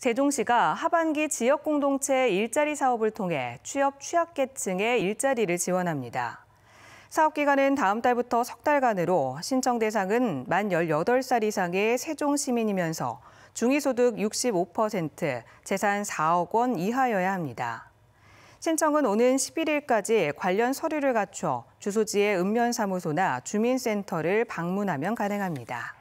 세종시가 하반기 지역 공동체 일자리 사업을 통해 취업 취약계층의 일자리를 지원합니다. 사업 기간은 다음 달부터 석 달간으로 신청 대상은 만 18살 이상의 세종 시민이면서 중위소득 65%, 재산 4억 원 이하여야 합니다. 신청은 오는 11일까지 관련 서류를 갖춰 주소지의 읍면사무소나 주민센터를 방문하면 가능합니다.